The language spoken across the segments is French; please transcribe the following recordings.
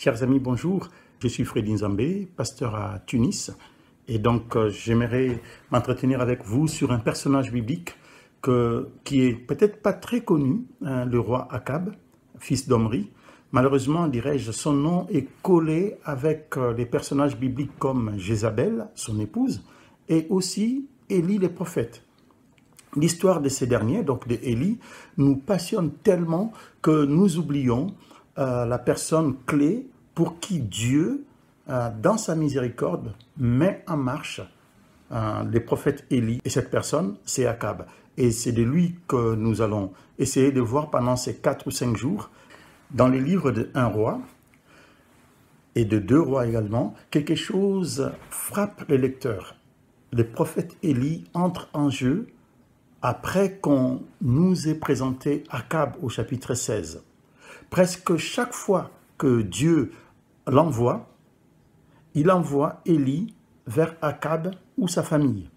Chers amis, bonjour. Je suis Freddy Zambé, pasteur à Tunis. Et donc, euh, j'aimerais m'entretenir avec vous sur un personnage biblique qui est peut-être pas très connu, hein, le roi Akab, fils d'Omri. Malheureusement, dirais-je, son nom est collé avec euh, les personnages bibliques comme Jézabel, son épouse, et aussi Élie les prophètes. L'histoire de ces derniers, donc de Élie, nous passionne tellement que nous oublions euh, la personne clé pour qui Dieu, euh, dans sa miséricorde, met en marche euh, les prophètes Élie. Et cette personne, c'est Akab. Et c'est de lui que nous allons essayer de voir pendant ces quatre ou cinq jours, dans les livres de un roi et de deux rois également, quelque chose frappe le lecteur. Les prophètes Élie entrent en jeu après qu'on nous ait présenté Akab au chapitre 16. Presque chaque fois que Dieu l'envoie, il envoie Élie vers Akab ou sa famille.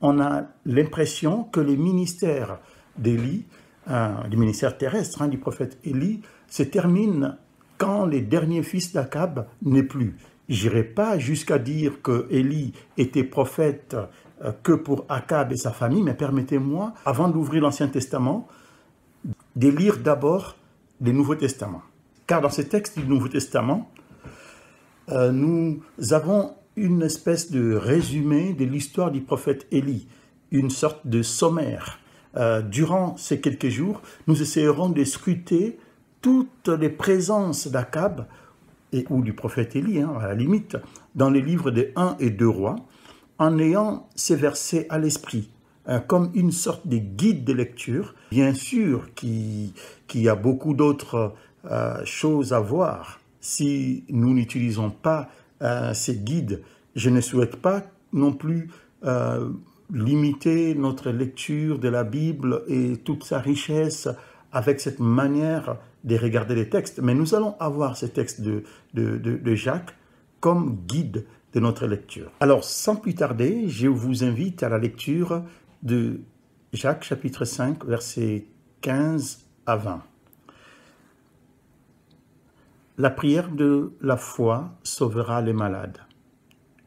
On a l'impression que les ministères d'Élie, euh, les ministères terrestres hein, du prophète Élie, se terminent quand les derniers fils d'Akab n'est plus. J'irai pas jusqu'à dire que Élie était prophète euh, que pour Akab et sa famille, mais permettez-moi, avant d'ouvrir l'Ancien Testament, d'élire d'abord des Nouveaux Testaments. Car dans ces textes du Nouveau Testament, euh, nous avons une espèce de résumé de l'histoire du prophète Élie, une sorte de sommaire. Euh, durant ces quelques jours, nous essayerons de scruter toutes les présences d'Akab et ou du prophète Élie, hein, à la limite, dans les livres des 1 et 2 rois, en ayant ces versets à l'esprit euh, comme une sorte de guide de lecture, bien sûr qu'il y a beaucoup d'autres euh, choses à voir. Si nous n'utilisons pas euh, ces guides, je ne souhaite pas non plus limiter notre lecture de la Bible et toute sa richesse avec cette manière de regarder les textes, mais nous allons avoir ces textes de, de, de Jacques comme guide de notre lecture. Alors, sans plus tarder, je vous invite à la lecture de Jacques chapitre 5 versets 15 à 20. La prière de la foi sauvera les malades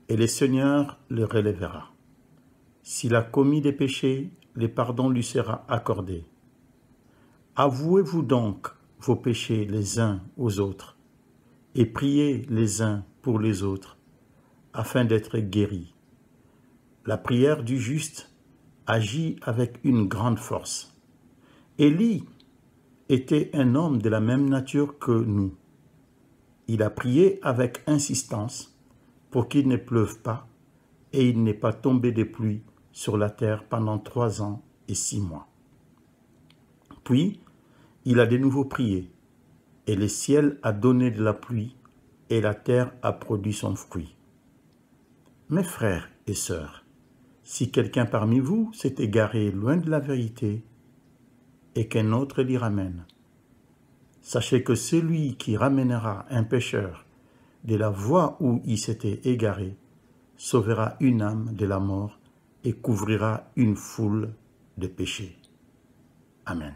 et le Seigneur le relèvera. S'il a commis des péchés, le pardon lui sera accordé. Avouez-vous donc vos péchés les uns aux autres et priez les uns pour les autres afin d'être guéris. La prière du juste agit avec une grande force. Élie était un homme de la même nature que nous. Il a prié avec insistance pour qu'il ne pleuve pas et il n'est pas tombé de pluie sur la terre pendant trois ans et six mois. Puis, il a de nouveau prié, et le ciel a donné de la pluie, et la terre a produit son fruit. Mes frères et sœurs, si quelqu'un parmi vous s'est égaré loin de la vérité et qu'un autre l'y ramène, sachez que celui qui ramènera un pécheur de la voie où il s'était égaré sauvera une âme de la mort et couvrira une foule de péchés. Amen.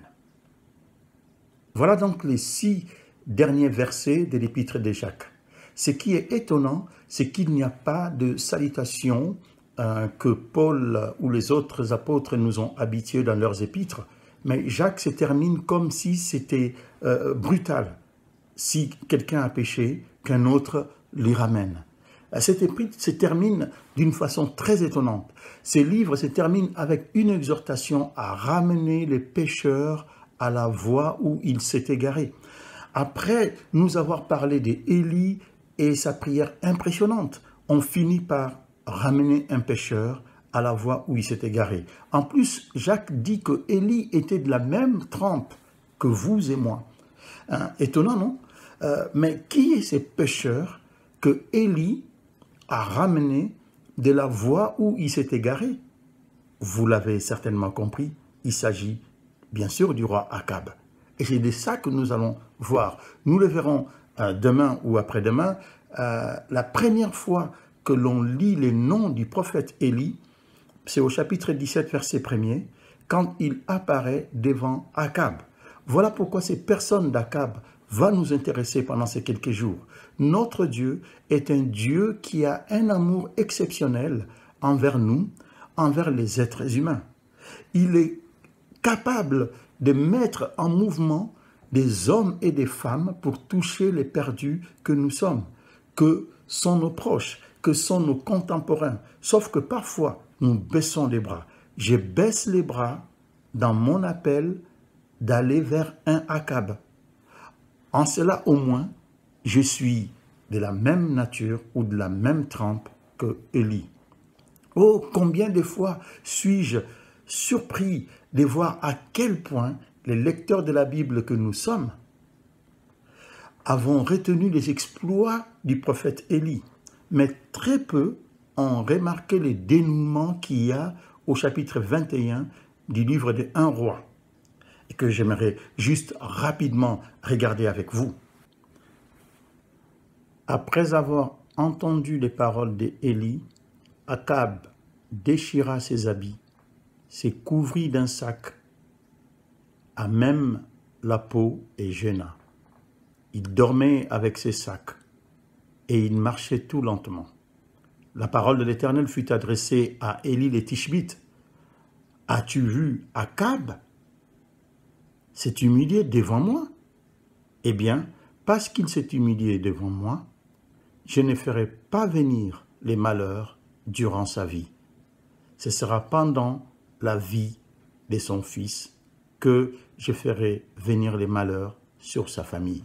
Voilà donc les six derniers versets de l'épître de Jacques. Ce qui est étonnant, c'est qu'il n'y a pas de salutation euh, que Paul ou les autres apôtres nous ont habitués dans leurs épîtres, mais Jacques se termine comme si c'était euh, brutal. Si quelqu'un a péché, qu'un autre lui ramène. Cette épître se termine d'une façon très étonnante. Ces livres se terminent avec une exhortation à ramener les pécheurs à la voie où ils s'étaient garés. Après nous avoir parlé d'Élie et sa prière impressionnante, on finit par ramener un pêcheur à la voie où il s'est égaré. En plus, Jacques dit que Élie était de la même trempe que vous et moi. Hein, étonnant, non euh, Mais qui est ce pêcheur que Élie a ramené de la voie où il s'est égaré Vous l'avez certainement compris, il s'agit bien sûr du roi Akab. Et c'est de ça que nous allons voir. Nous le verrons euh, demain ou après-demain. Euh, la première fois l'on lit les noms du prophète Élie, c'est au chapitre 17, verset 1er, quand il apparaît devant Akab. Voilà pourquoi ces personnes d'Akab va nous intéresser pendant ces quelques jours. Notre Dieu est un Dieu qui a un amour exceptionnel envers nous, envers les êtres humains. Il est capable de mettre en mouvement des hommes et des femmes pour toucher les perdus que nous sommes, que sont nos proches que sont nos contemporains. Sauf que parfois, nous baissons les bras. Je baisse les bras dans mon appel d'aller vers un Aqab. En cela, au moins, je suis de la même nature ou de la même trempe que Élie. Oh, combien de fois suis-je surpris de voir à quel point les lecteurs de la Bible que nous sommes avons retenu les exploits du prophète Élie mais très peu ont remarqué les dénouements qu'il y a au chapitre 21 du livre de Un roi, et que j'aimerais juste rapidement regarder avec vous. Après avoir entendu les paroles d'Élie, Akab déchira ses habits, s'est couvrit d'un sac, à même la peau et gêna. Il dormait avec ses sacs et il marchait tout lentement. La parole de l'Éternel fut adressée à Élie les Tishbites. As-tu vu Akab s'est humilié devant moi Eh bien, parce qu'il s'est humilié devant moi, je ne ferai pas venir les malheurs durant sa vie. Ce sera pendant la vie de son fils que je ferai venir les malheurs sur sa famille.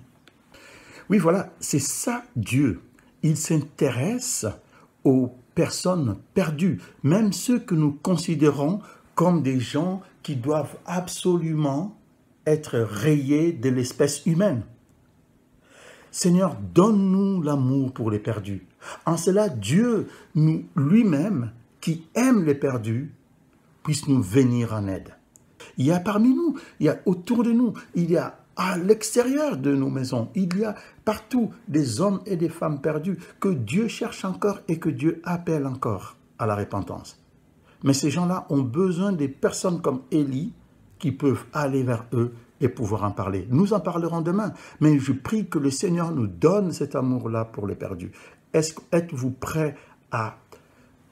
Oui, voilà, c'est ça Dieu il s'intéresse aux personnes perdues, même ceux que nous considérons comme des gens qui doivent absolument être rayés de l'espèce humaine. Seigneur, donne-nous l'amour pour les perdus. En cela, Dieu lui-même, qui aime les perdus, puisse nous venir en aide. Il y a parmi nous, il y a autour de nous, il y a à l'extérieur de nos maisons. Il y a partout des hommes et des femmes perdus que Dieu cherche encore et que Dieu appelle encore à la repentance. Mais ces gens-là ont besoin des personnes comme Élie qui peuvent aller vers eux et pouvoir en parler. Nous en parlerons demain, mais je prie que le Seigneur nous donne cet amour-là pour les perdus. Êtes-vous prêt à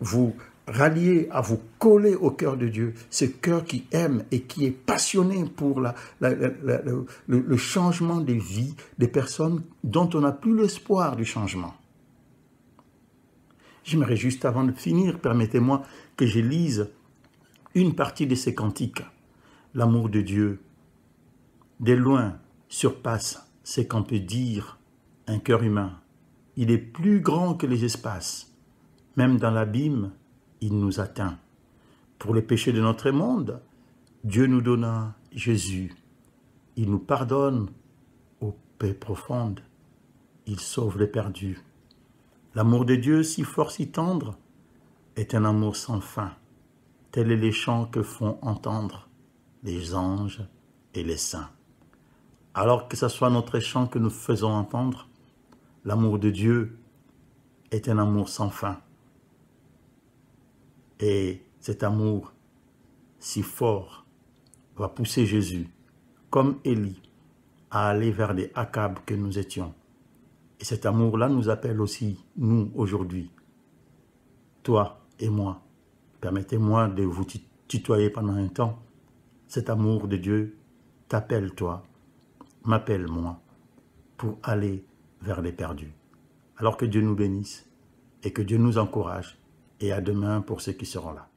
vous rallier, à vous coller au cœur de Dieu, ce cœur qui aime et qui est passionné pour la, le, changement des vies des personnes dont on n'a plus l'espoir du changement. J'aimerais juste avant de finir, permettez-moi que je lise une partie de ces cantiques. L'amour de Dieu, des loin, surpasse ce qu'on peut dire un cœur humain. Il est plus grand que les espaces, même dans l'abîme il nous atteint. Pour les péchés de notre monde, Dieu nous donna Jésus. Il nous pardonne aux paix profondes. Il sauve les perdus. L'amour de Dieu, si fort, si tendre, est un amour sans fin. Tel est les chants que font entendre les anges et les saints. Alors que ce soit notre chant que nous faisons entendre, l'amour de Dieu est un amour sans fin. Et cet amour si fort va pousser Jésus, comme Élie, à aller vers les Akab que nous étions. Et cet amour-là nous appelle aussi, nous, aujourd'hui. Toi et moi, permettez-moi de vous tutoyer pendant un temps. Cet amour de Dieu t'appelle toi, m'appelle moi, pour aller vers les perdus. Alors que Dieu nous bénisse et que Dieu nous encourage et à demain pour ceux qui seront là.